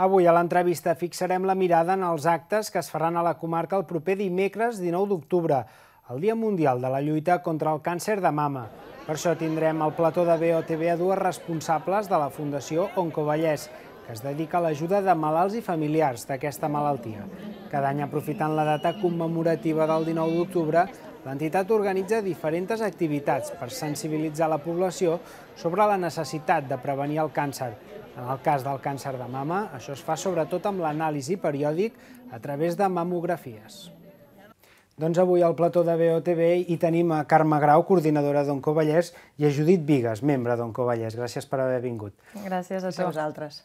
Avui a l'entrevista fixarem la mirada en els actes que es faran a la comarca el proper dimecres 19 d'octubre, el Dia Mundial de la Lluita contra el Càncer de Mama. Per això tindrem al plató de BOTV a dues responsables de la Fundació Vallès, que es dedica a l'ajuda de malalts i familiars d'aquesta malaltia. Cada any, aprofitant la data commemorativa del 19 d'octubre, L'entitat organitza diferents activitats per sensibilitzar la població sobre la necessitat de prevenir el càncer. En el cas del càncer de mama, això es fa sobretot amb l'anàlisi periòdic a través de mamografies. Doncs avui al plató de BOTV hi tenim a Carme Grau, coordinadora d'Onco Vallès, i a Judit Vigues, membre d'Onco Vallès. Gràcies per haver vingut. Gràcies a, tots vosaltres.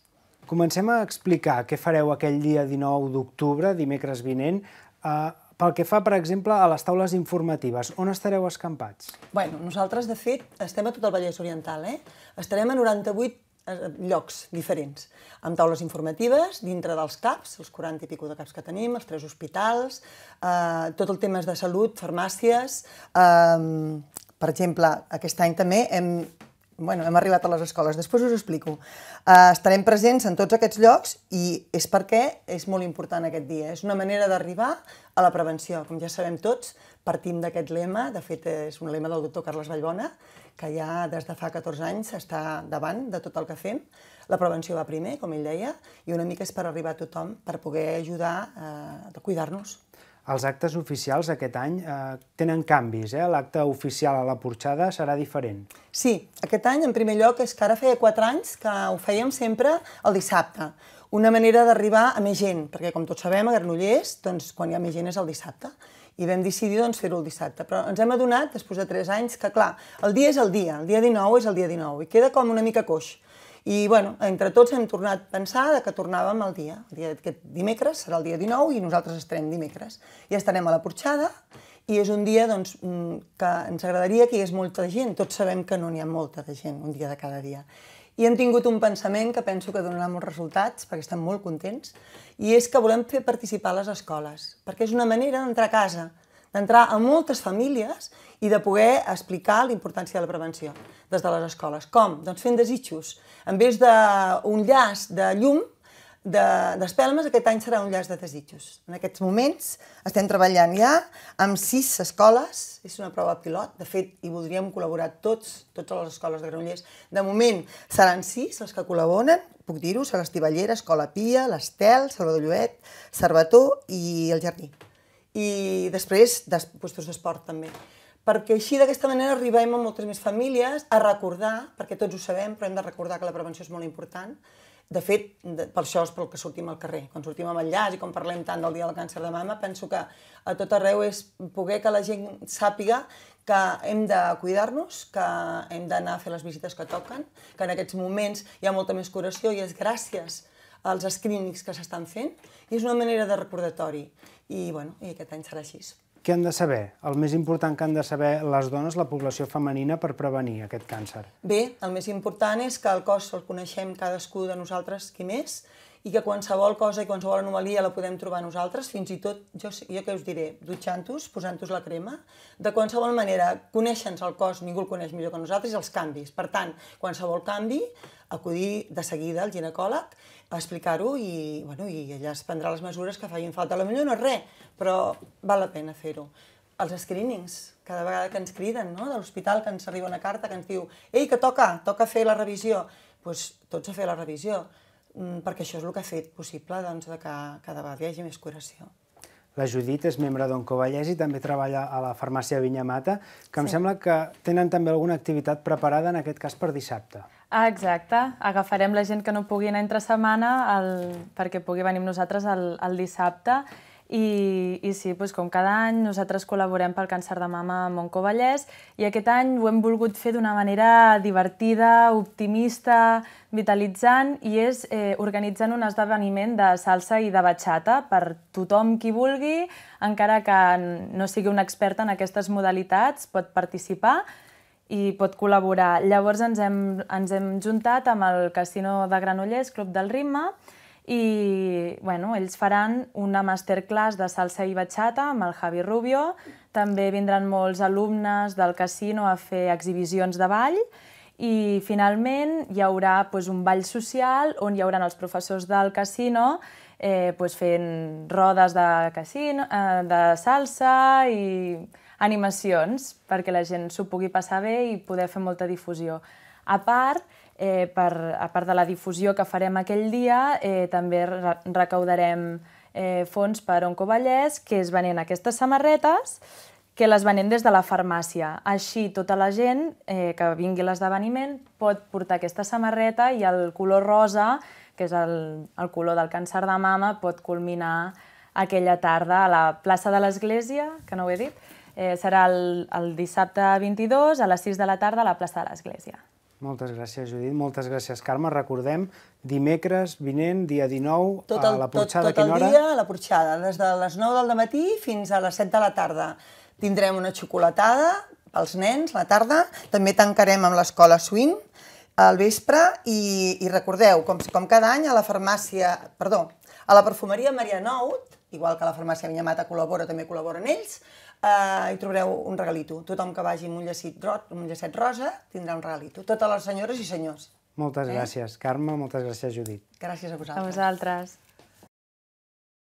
Comencem a explicar què fareu aquell dia 19 d'octubre, dimecres vinent, a pel que fa, per exemple, a les taules informatives, on estareu escampats? Bueno, nosaltres, de fet, estem a tot el Vallès Oriental, eh? Estarem a 98 eh, llocs diferents, amb taules informatives, dintre dels CAPs, els 40 i pico de CAPs que tenim, els tres hospitals, eh, tot el tema de salut, farmàcies... Eh, per exemple, aquest any també hem bueno, hem arribat a les escoles, després us explico. Uh, estarem presents en tots aquests llocs i és perquè és molt important aquest dia. És una manera d'arribar a la prevenció. Com ja sabem tots, partim d'aquest lema, de fet és un lema del doctor Carles Vallbona, que ja des de fa 14 anys està davant de tot el que fem. La prevenció va primer, com ell deia, i una mica és per arribar a tothom, per poder ajudar eh, a cuidar-nos. Els actes oficials aquest any eh, tenen canvis, eh? l'acte oficial a la Porxada serà diferent. Sí, aquest any, en primer lloc, és que ara feia 4 anys que ho fèiem sempre el dissabte. Una manera d'arribar a més gent, perquè com tots sabem, a Granollers, doncs, quan hi ha més gent és el dissabte i vam decidir doncs, fer-ho el dissabte. Però ens hem adonat, després de 3 anys, que clar, el dia és el dia, el dia 19 és el dia 19, i queda com una mica coix. I bueno, entre tots hem tornat a pensar de que tornàvem el dia. El dia d'aquest dimecres serà el dia 19 i nosaltres estarem dimecres. I estarem a la Porxada i és un dia doncs, mm, que ens agradaria que hi hagués molta gent. Tots sabem que no n'hi ha molta de gent un dia de cada dia. I hem tingut un pensament que penso que donarà molts resultats, perquè estem molt contents, i és que volem fer participar les escoles, perquè és una manera d'entrar a casa, d'entrar a moltes famílies i de poder explicar la importància de la prevenció des de les escoles. Com? Doncs fent desitjos. En vez d'un llaç de llum, d'espelmes, de, aquest any serà un llaç de desitjos. En aquests moments estem treballant ja amb sis escoles, és una prova pilot, de fet hi voldríem col·laborar tots, totes les escoles de Granollers. De moment seran sis les que col·laboren, puc dir-ho, Celestí Ballera, Escola Pia, l'Estel, Salvador Lluet, Cervató i el Jardí i després des, puestos d'esport també. Perquè així d'aquesta manera arribem a moltes més famílies a recordar, perquè tots ho sabem, però hem de recordar que la prevenció és molt important. De fet, de, per això és pel que sortim al carrer. Quan sortim amb llaç i quan parlem tant del dia del càncer de mama, penso que a tot arreu és poder que la gent sàpiga que hem de cuidar-nos, que hem d'anar a fer les visites que toquen, que en aquests moments hi ha molta més curació i és gràcies a els screenings que s'estan fent, i és una manera de recordatori. I, bueno, i aquest any serà així. Què han de saber? El més important que han de saber les dones, la població femenina, per prevenir aquest càncer? Bé, el més important és que el cos el coneixem cadascú de nosaltres qui més, i que qualsevol cosa i qualsevol anomalia la podem trobar nosaltres, fins i tot, jo, jo què us diré, dutxant-vos, posant-vos la crema, de qualsevol manera, coneixen el cos, ningú el coneix millor que nosaltres, els canvis. Per tant, qualsevol canvi, acudir de seguida al ginecòleg, explicar-ho i, bueno, i allà es prendrà les mesures que facin falta. A la millor no és res, però val la pena fer-ho. Els screenings, cada vegada que ens criden, no? de l'hospital, que ens arriba una carta que ens diu «Ei, que toca, toca fer la revisió!» Doncs tots a fer la revisió Mm, perquè això és el que ha fet possible doncs, que cada vegada hi hagi més curació. La Judit és membre d'Oncovallès i també treballa a la farmàcia Vinyamata, que em sí. sembla que tenen també alguna activitat preparada, en aquest cas per dissabte. Ah, exacte. Agafarem la gent que no pugui anar entre setmana el... perquè pugui venir amb nosaltres el, el dissabte i, i sí, doncs com cada any, nosaltres col·laborem pel càncer de mama a Vallès i aquest any ho hem volgut fer d'una manera divertida, optimista, vitalitzant i és eh, organitzant un esdeveniment de salsa i de batxata per tothom qui vulgui, encara que no sigui un expert en aquestes modalitats, pot participar i pot col·laborar. Llavors ens hem, ens hem juntat amb el Casino de Granollers, Club del Ritme, i bueno, ells faran una masterclass de salsa i batxata amb el Javi Rubio, també vindran molts alumnes del casino a fer exhibicions de ball i finalment hi haurà doncs, un ball social on hi hauran els professors del casino eh, doncs fent rodes de, casino, eh, de salsa i animacions perquè la gent s'ho pugui passar bé i poder fer molta difusió. A part, eh, per, a part de la difusió que farem aquell dia, eh, també recaudarem eh, fons per Oncovallès, que es venen aquestes samarretes, que les venen des de la farmàcia. Així, tota la gent eh, que vingui a l'esdeveniment pot portar aquesta samarreta i el color rosa, que és el, el color del càncer de mama, pot culminar aquella tarda a la plaça de l'Església, que no ho he dit, eh, serà el, el dissabte 22 a les 6 de la tarda a la plaça de l'Església. Moltes gràcies, Judit. Moltes gràcies, Carme. Recordem, dimecres vinent, dia 19, tot el, a la Porxada. Tot, tot el dia a la Porxada, des de les 9 del matí fins a les 7 de la tarda. Tindrem una xocolatada pels nens, la tarda. També tancarem amb l'escola Swing al vespre i, i recordeu, com, com cada any, a la farmàcia, perdó, a la perfumeria Maria Nout, igual que la farmàcia Vinyamata col·labora, també col·laboren ells, eh, hi trobareu un regalito. Tothom que vagi amb un llacet, ro un llacet rosa tindrà un regalito. Totes les senyores i senyors. Moltes eh? gràcies, Carme. Moltes gràcies, Judit. Gràcies a vosaltres. A vosaltres.